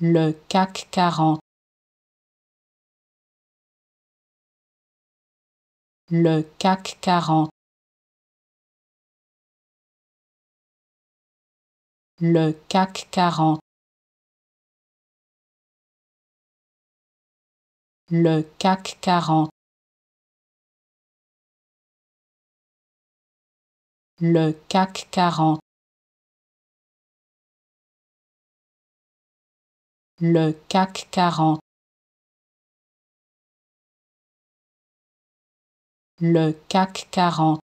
le CAC 40, le CAC 40, le CAC 40, le CAC 40, le CAC 40. le CAC 40 le CAC 40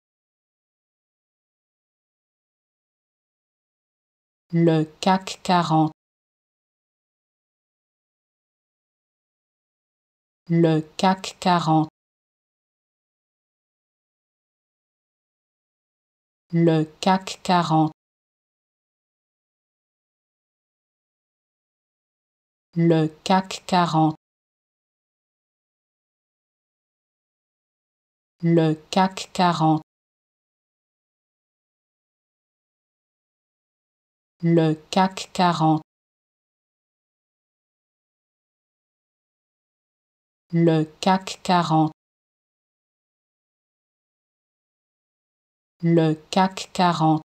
le CAC 40 le CAC 40 le CAC 40 le CAC 40 le CAC 40 le CAC 40 le CAC 40 le CAC 40